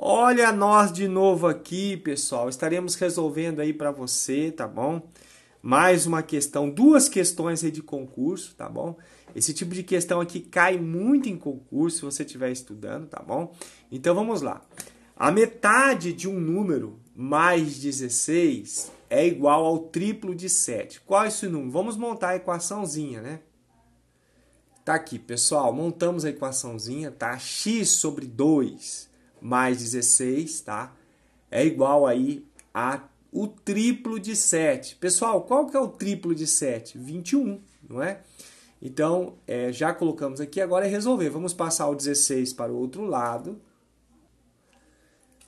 Olha nós de novo aqui, pessoal. Estaremos resolvendo aí para você, tá bom? Mais uma questão, duas questões aí de concurso, tá bom? Esse tipo de questão aqui cai muito em concurso se você estiver estudando, tá bom? Então vamos lá. A metade de um número mais 16 é igual ao triplo de 7. Qual é esse número? Vamos montar a equaçãozinha, né? Tá aqui, pessoal, montamos a equaçãozinha, tá? x sobre 2 mais 16, tá? É igual aí a o triplo de 7. Pessoal, qual que é o triplo de 7? 21, não é? Então, é, já colocamos aqui, agora é resolver. Vamos passar o 16 para o outro lado.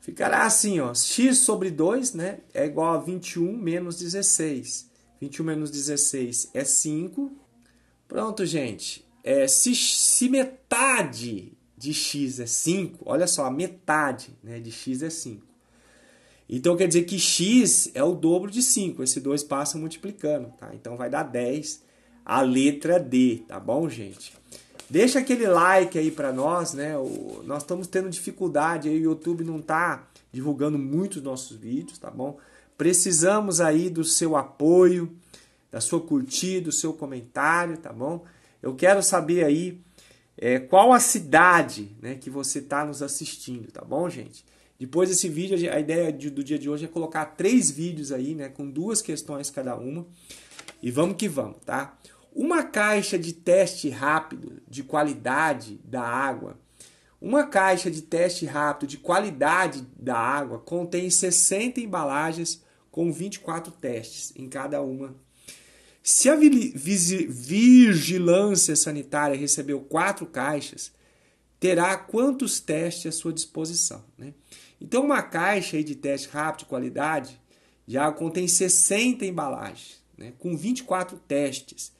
Ficará assim, ó, x sobre 2 né, é igual a 21 menos 16. 21 menos 16 é 5. Pronto, gente. É, se, se metade de x é 5, olha só, a metade né, de x é 5. Então quer dizer que x é o dobro de 5, esse 2 passa multiplicando, tá? Então vai dar 10 a letra D, tá bom, gente? Deixa aquele like aí para nós, né? O, nós estamos tendo dificuldade aí, o YouTube não tá divulgando muito os nossos vídeos, tá bom? Precisamos aí do seu apoio, da sua curtida, do seu comentário, tá bom? Eu quero saber aí é, qual a cidade né, que você está nos assistindo, tá bom, gente? Depois desse vídeo, a ideia do dia de hoje é colocar três vídeos aí, né, com duas questões cada uma. E vamos que vamos, tá? Uma caixa de teste rápido de qualidade da água. Uma caixa de teste rápido de qualidade da água contém 60 embalagens com 24 testes em cada uma se a vigilância sanitária recebeu quatro caixas, terá quantos testes à sua disposição? Né? Então, uma caixa de teste rápido de qualidade já contém 60 embalagens, né? com 24 testes.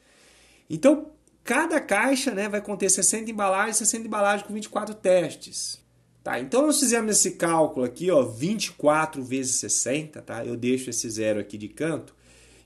Então, cada caixa né, vai conter 60 embalagens, 60 embalagens com 24 testes. Tá, então nós fizemos esse cálculo aqui, ó, 24 vezes 60, tá? Eu deixo esse zero aqui de canto.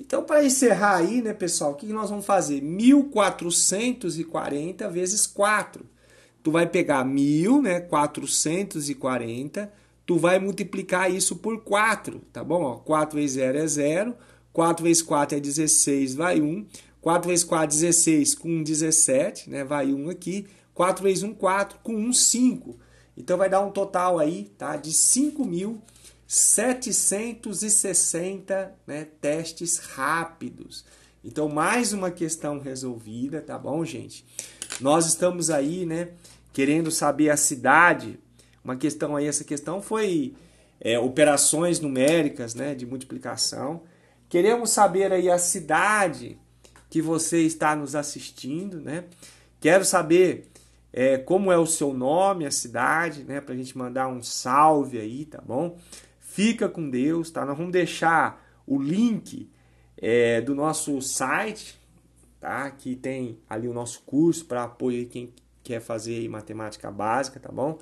Então, para encerrar aí, né, pessoal, o que nós vamos fazer? 1440 vezes 4. Tu vai pegar 1000, né, 440, tu vai multiplicar isso por 4, tá bom? 4 vezes 0 é 0, 4 vezes 4 é 16, vai 1. 4 vezes 4, 16, com 17, né, vai 1 aqui. 4 vezes 1, 4, com 1, 5. Então, vai dar um total aí, tá, de 5000 760 né, testes rápidos. Então, mais uma questão resolvida, tá bom, gente? Nós estamos aí, né, querendo saber a cidade. Uma questão aí, essa questão foi é, operações numéricas, né, de multiplicação. Queremos saber aí a cidade que você está nos assistindo, né? Quero saber é, como é o seu nome, a cidade, né, pra gente mandar um salve aí, tá bom? fica com Deus, tá? Nós vamos deixar o link é, do nosso site, tá? Que tem ali o nosso curso para apoio quem quer fazer matemática básica, tá bom?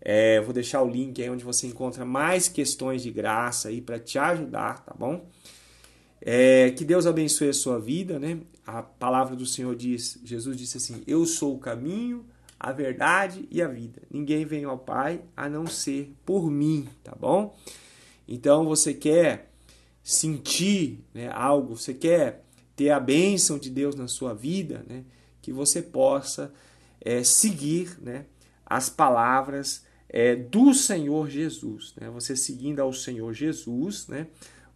É, vou deixar o link aí onde você encontra mais questões de graça aí para te ajudar, tá bom? É, que Deus abençoe a sua vida, né? A palavra do Senhor diz, Jesus disse assim: Eu sou o caminho, a verdade e a vida. Ninguém vem ao Pai a não ser por mim, tá bom? Então você quer sentir né, algo, você quer ter a bênção de Deus na sua vida, né, que você possa é, seguir né, as palavras é, do Senhor Jesus. Né? Você seguindo ao Senhor Jesus, né,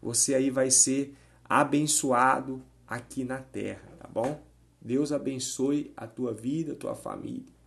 você aí vai ser abençoado aqui na terra, tá bom? Deus abençoe a tua vida, a tua família.